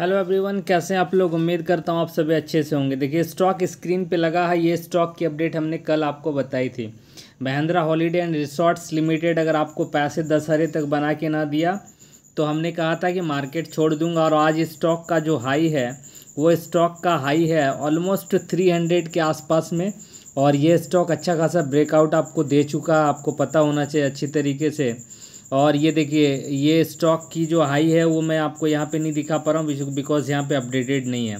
hello everyone कैसे हैं आप लोग उम्मीद करता हूं आप सभी अच्छे से होंगे देखिए स्टॉक स्क्रीन पे लगा है ये स्टॉक की अपडेट हमने कल आपको बताई थी Mahindra holiday and resorts limited अगर आपको पैसे दस हरे तक बना के ना दिया तो हमने कहा था कि मार्केट छोड़ दूंगा और आज स्टॉक का जो हाई है वो स्टॉक का हाई है ऑलमोस्ट थ्री हंड्रेड के आसपास में और ये स्टॉक अच्छा खासा ब्रेकआउट आपको दे चुका आपको पता होना चाहिए अच्छी तरीके से और ये देखिए ये स्टॉक की जो हाई है वो मैं आपको यहाँ पे नहीं दिखा पा रहा हूँ बिकॉज़ यहाँ पे अपडेटेड नहीं है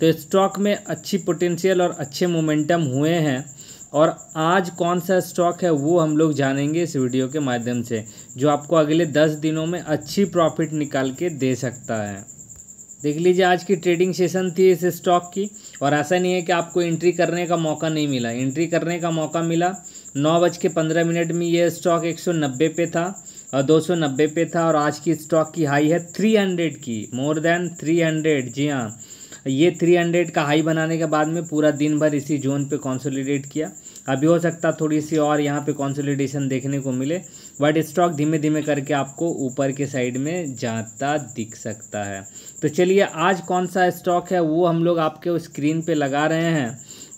तो स्टॉक में अच्छी पोटेंशियल और अच्छे मोमेंटम हुए हैं और आज कौन सा स्टॉक है वो हम लोग जानेंगे इस वीडियो के माध्यम से जो आपको अगले दस दिनों में अच्छी प्रॉफिट निकाल के दे सकता है देख लीजिए आज की ट्रेडिंग सेशन थी इस स्टॉक की और ऐसा नहीं है कि आपको एंट्री करने का मौका नहीं मिला एंट्री करने का मौका मिला नौ बज के पंद्रह मिनट में ये स्टॉक एक सौ नब्बे पे था दो सौ नब्बे पे था और आज की स्टॉक की हाई है थ्री हंड्रेड की मोर देन थ्री हंड्रेड जी हाँ ये थ्री हंड्रेड का हाई बनाने के बाद में पूरा दिन भर इसी जोन पे कंसोलिडेट किया अभी हो सकता थोड़ी सी और यहाँ पे कंसोलिडेशन देखने को मिले बट स्टॉक धीमे धीमे करके आपको ऊपर के साइड में जाता दिख सकता है तो चलिए आज कौन सा स्टॉक है वो हम लोग आपके स्क्रीन पर लगा रहे हैं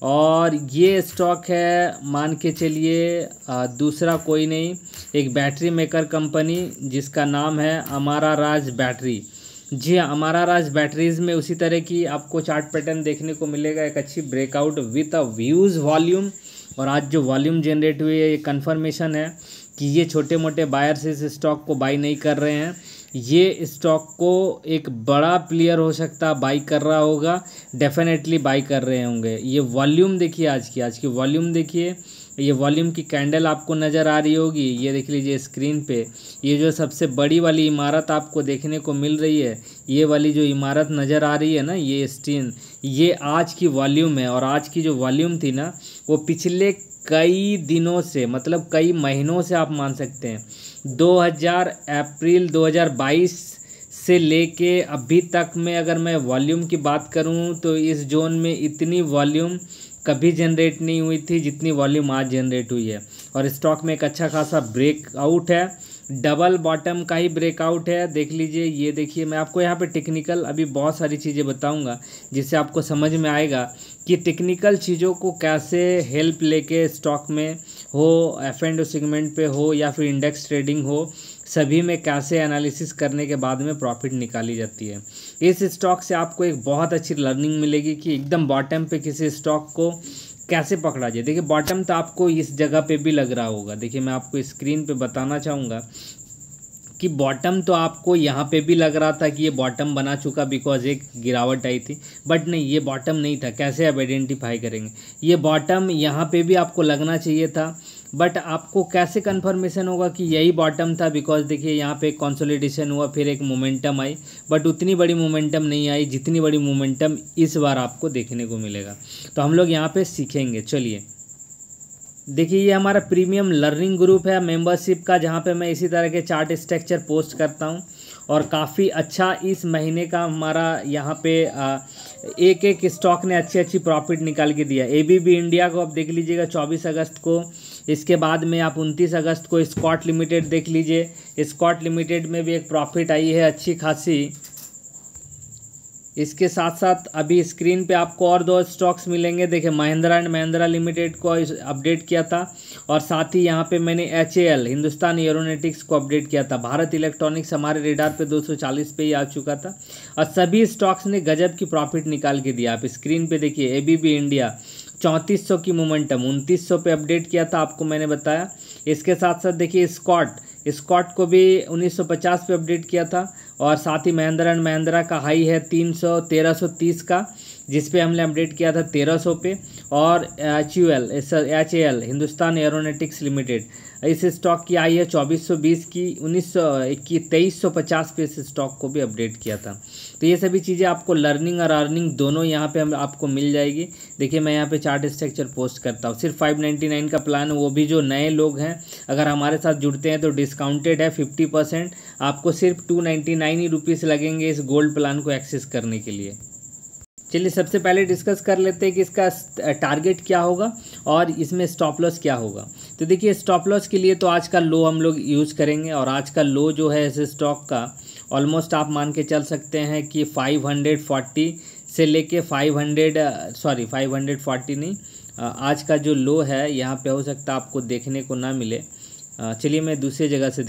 और ये स्टॉक है मान के चलिए दूसरा कोई नहीं एक बैटरी मेकर कंपनी जिसका नाम है अमारा राज बैटरी जी हाँ राज बैटरीज़ में उसी तरह की आपको चार्ट पैटर्न देखने को मिलेगा एक अच्छी breakout with a views volume और आज जो वॉल्यूम जनरेट हुई है ये कन्फर्मेशन है कि ये छोटे मोटे बायर्स इस स्टॉक को बाई नहीं कर रहे हैं ये स्टॉक को एक बड़ा प्लेयर हो सकता बाई कर रहा होगा डेफिनेटली बाई कर रहे होंगे ये वॉल्यूम देखिए आज की आज की वॉल्यूम देखिए ये वॉल्यूम की कैंडल आपको नज़र आ रही होगी ये देख लीजिए स्क्रीन पे ये जो सबसे बड़ी वाली इमारत आपको देखने को मिल रही है ये वाली जो इमारत नज़र आ रही है ना ये स्टीन ये आज की वॉल्यूम है और आज की जो वॉल्यूम थी ना वो पिछले कई दिनों से मतलब कई महीनों से आप मान सकते हैं दो अप्रैल दो से लेके अभी तक में अगर मैं वॉल्यूम की बात करूं तो इस जोन में इतनी वॉल्यूम कभी जनरेट नहीं हुई थी जितनी वॉल्यूम आज जनरेट हुई है और स्टॉक में एक अच्छा खासा ब्रेकआउट है डबल बॉटम का ही ब्रेकआउट है देख लीजिए ये देखिए मैं आपको यहाँ पे टेक्निकल अभी बहुत सारी चीज़ें बताऊँगा जिससे आपको समझ में आएगा कि टेक्निकल चीज़ों को कैसे हेल्प लेके स्टॉक में हो एफ एंड सेगमेंट पे हो या फिर इंडेक्स ट्रेडिंग हो सभी में कैसे एनालिसिस करने के बाद में प्रॉफिट निकाली जाती है इस स्टॉक से आपको एक बहुत अच्छी लर्निंग मिलेगी कि एकदम बॉटम पे किसी स्टॉक को कैसे पकड़ा जाए देखिए बॉटम तो आपको इस जगह पे भी लग रहा होगा देखिए मैं आपको स्क्रीन पे बताना चाहूँगा कि बॉटम तो आपको यहाँ पे भी लग रहा था कि ये बॉटम बना चुका बिकॉज एक गिरावट आई थी बट नहीं ये बॉटम नहीं था कैसे आप आइडेंटिफाई करेंगे ये बॉटम यहाँ पे भी आपको लगना चाहिए था बट आपको कैसे कन्फर्मेशन होगा कि यही बॉटम था बिकॉज देखिए यहाँ पे कंसोलिडेशन हुआ फिर एक मोमेंटम आई बट उतनी बड़ी मोमेंटम नहीं आई जितनी बड़ी मोमेंटम इस बार आपको देखने को मिलेगा तो हम लोग यहाँ पे सीखेंगे चलिए देखिए ये हमारा प्रीमियम लर्निंग ग्रुप है मेंबरशिप का जहाँ पे मैं इसी तरह के चार्ट स्ट्रक्चर पोस्ट करता हूँ और काफ़ी अच्छा इस महीने का हमारा यहाँ पे आ, एक एक स्टॉक ने अच्छी अच्छी प्रॉफिट निकाल के दिया ए बी बी इंडिया को आप देख लीजिएगा 24 अगस्त को इसके बाद में आप 29 अगस्त को स्कॉट लिमिटेड देख लीजिए स्कॉट लिमिटेड में भी एक प्रॉफिट आई है अच्छी खासी इसके साथ साथ अभी स्क्रीन पे आपको और दो स्टॉक्स मिलेंगे देखिए महिंद्रा एंड महिंद्रा लिमिटेड को अपडेट किया था और साथ ही यहाँ पे मैंने एच हिंदुस्तान एरोनेटिक्स को अपडेट किया था भारत इलेक्ट्रॉनिक्स हमारे रेडार पे 240 पे ही आ चुका था और सभी स्टॉक्स ने गजब की प्रॉफिट निकाल के दिया आप स्क्रीन पर देखिए ए इंडिया सौ की मोमेंटम सौ पे अपडेट किया था आपको मैंने बताया इसके साथ साथ देखिए स्कॉट स्कॉट को भी 1950 पे अपडेट किया था और साथ ही महिंद्रा एंड महिंद्रा का हाई है सौ तीस का जिस पे हमने अपडेट किया था तेरह सौ पे और H U L H A L Hindustan aeronautics limited इस स्टॉक की आई है चौबीस सौ बीस की उन्नीस सौ इक्कीस तेईस सौ पचास पे इस स्टॉक को भी अपडेट किया था तो ये सभी चीज़ें आपको लर्निंग और अर्निंग दोनों यहाँ पे हम आपको मिल जाएगी देखिए मैं यहाँ पे चार्ट स्ट्रक्चर पोस्ट करता हूँ सिर्फ फाइव नाइन्टी नाइन का प्लान वो भी जो नए लोग हैं अगर हमारे साथ जुड़ते हैं तो डिस्काउंटेड है फिफ्टी परसेंट आपको सिर्फ टू नाइन्टी नाइन ही रुपीज़ लगेंगे इस गोल्ड प्लान को एक्सेस करने के लिए चलिए सबसे पहले डिस्कस कर लेते हैं कि इसका टारगेट क्या होगा और इसमें स्टॉप लॉस क्या होगा तो देखिए स्टॉप लॉस के लिए तो आज का लो हम लोग यूज़ करेंगे और आज का लो जो है इस स्टॉक का ऑलमोस्ट आप मान के चल सकते हैं कि 540 से लेके 500 सॉरी 540 नहीं आज का जो लो है यहाँ पे हो सकता है आपको देखने को ना मिले चलिए मैं दूसरी जगह से